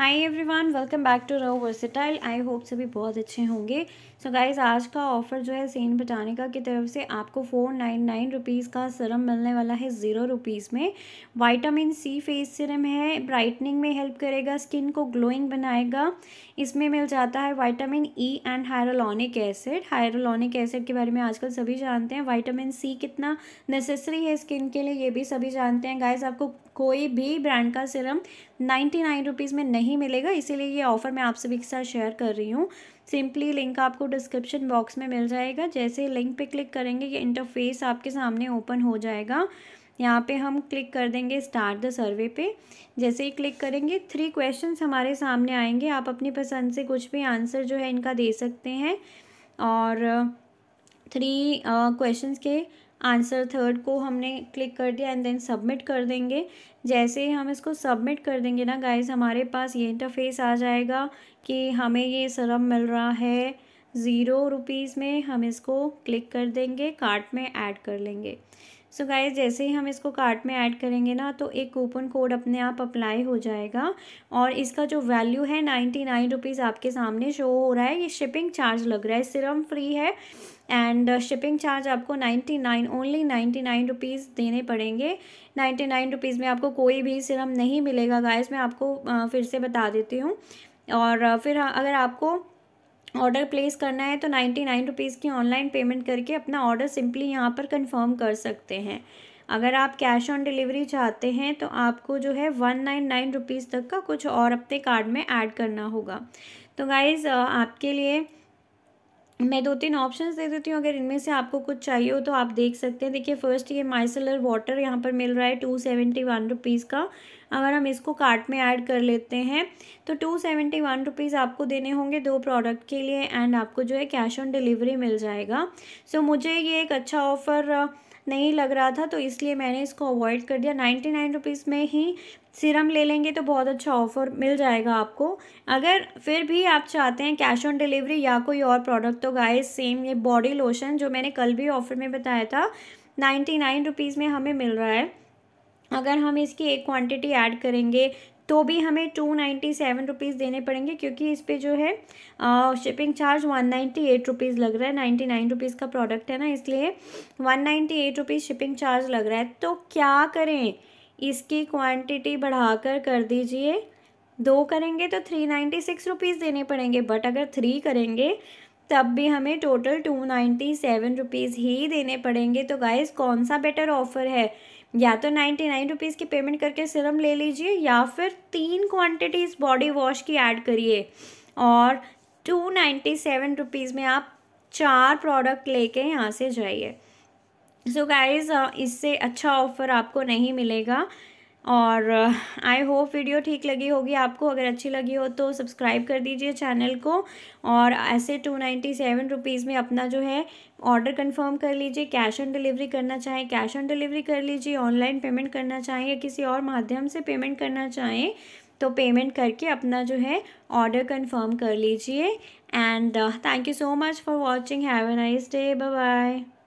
hi everyone welcome back to Ro Versatile I hope सभी बहुत अच्छे होंगे सो so गाइज आज का ऑफ़र जो है सेन बटानिका की तरफ से आपको फोर नाइन नाइन रुपीज़ का सिरम मिलने वाला है ज़ीरो रुपीज़ में वाइटामिन सी फेस सिरम है ब्राइटनिंग में हेल्प करेगा स्किन को ग्लोइंग बनाएगा इसमें मिल जाता है vitamin E and hyaluronic acid hyaluronic acid के बारे में आजकल सभी जानते हैं वाइटामिन सी कितना नेसेसरी है स्किन के लिए ये भी सभी जानते हैं गाइज आपको कोई भी ब्रांड का सिरम नाइन्टी नाइन रुपीज़ में नहीं मिलेगा इसीलिए ये ऑफ़र मैं आप सभी के साथ शेयर कर रही हूँ सिंपली लिंक आपको डिस्क्रिप्शन बॉक्स में मिल जाएगा जैसे लिंक पे क्लिक करेंगे ये इंटरफेस आपके सामने ओपन हो जाएगा यहाँ पे हम क्लिक कर देंगे स्टार्ट द सर्वे पे जैसे ही क्लिक करेंगे थ्री क्वेश्चन हमारे सामने आएंगे आप अपनी पसंद से कुछ भी आंसर जो है इनका दे सकते हैं और थ्री क्वेश्चन के आंसर थर्ड को हमने क्लिक कर दिया एंड देन सबमिट कर देंगे जैसे ही हम इसको सबमिट कर देंगे ना गाइज हमारे पास ये इंटरफेस आ जाएगा कि हमें ये सरम मिल रहा है ज़ीरो रुपीज़ में हम इसको क्लिक कर देंगे कार्ट में ऐड कर लेंगे सो so गाइज जैसे ही हम इसको कार्ट में ऐड करेंगे ना तो एक कूपन कोड अपने आप अप्लाई हो जाएगा और इसका जो वैल्यू है नाइन्टी नाइन रुपीज़ आपके सामने शो हो रहा है ये शिपिंग चार्ज लग रहा है सिरम फ्री है एंड शिपिंग चार्ज आपको ninety nine only ninety nine rupees देने पड़ेंगे नाइन्टी नाइन रुपीज़ में आपको कोई भी सिरम नहीं मिलेगा गाइस मैं आपको uh, फिर से बता देती हूँ और uh, फिर uh, अगर आपको ऑर्डर प्लेस करना है तो नाइन्टी नाइन रुपीज़ की ऑनलाइन पेमेंट करके अपना ऑर्डर सिंपली यहाँ पर कन्फर्म कर सकते हैं अगर आप कैश ऑन डिलीवरी चाहते हैं तो आपको जो है वन नाइन नाइन रुपीज़ तक का कुछ और अपने कार्ड में ऐड करना होगा तो गाइज़ आपके लिए मैं दो तीन ऑप्शंस दे देती हूँ अगर इनमें से आपको कुछ चाहिए हो तो आप देख सकते हैं देखिए फर्स्ट ये माइसलर वाटर यहाँ पर मिल रहा है टू सेवेंटी वन रुपीज़ का अगर हम इसको कार्ट में ऐड कर लेते हैं तो टू सेवेंटी वन रुपीज़ आपको देने होंगे दो प्रोडक्ट के लिए एंड आपको जो है कैश ऑन डिलीवरी मिल जाएगा सो so, मुझे ये एक अच्छा ऑफ़र नहीं लग रहा था तो इसलिए मैंने इसको अवॉइड कर दिया नाइन्टी नाइन रुपीज़ में ही सीरम ले लेंगे तो बहुत अच्छा ऑफ़र मिल जाएगा आपको अगर फिर भी आप चाहते हैं कैश ऑन डिलीवरी या कोई और प्रोडक्ट तो गाइस सेम ये बॉडी लोशन जो मैंने कल भी ऑफ़र में बताया था नाइन्टी नाइन रुपीज़ में हमें मिल रहा है अगर हम इसकी एक क्वांटिटी ऐड करेंगे तो भी हमें टू नाइन्टी सेवन रुपीज़ देने पड़ेंगे क्योंकि इस पर जो है shipping charge one ninety eight rupees लग रहा है नाइन्टी नाइन रुपीज़ का प्रोडक्ट है ना इसलिए one ninety eight rupees shipping charge लग रहा है तो क्या करें इसकी क्वांटिटी बढ़ाकर कर दीजिए दो करेंगे तो थ्री नाइन्टी सिक्स रुपीज़ देने पड़ेंगे बट अगर थ्री करेंगे तब भी हमें total two ninety seven rupees ही देने पड़ेंगे तो गाइज़ कौन सा बेटर ऑफ़र है या तो नाइन्टी नाइन रुपीज़ की पेमेंट करके सिरम ले लीजिए या फिर तीन क्वांटिटीज़ बॉडी वॉश की ऐड करिए और टू नाइन्टी सेवन रुपीज़ में आप चार प्रोडक्ट लेके यहाँ से जाइए सो so गाइज़ इससे अच्छा ऑफ़र आपको नहीं मिलेगा और आई होप वीडियो ठीक लगी होगी आपको अगर अच्छी लगी हो तो सब्सक्राइब कर दीजिए चैनल को और ऐसे टू नाइन्टी सेवन रुपीज़ में अपना जो है ऑर्डर कंफर्म कर लीजिए कैश ऑन डिलीवरी करना चाहें कैश ऑन डिलीवरी कर लीजिए ऑनलाइन पेमेंट करना चाहें या किसी और माध्यम से पेमेंट करना चाहें तो पेमेंट करके अपना जो है ऑर्डर कन्फर्म कर लीजिए and thank you so much for watching have a nice day bye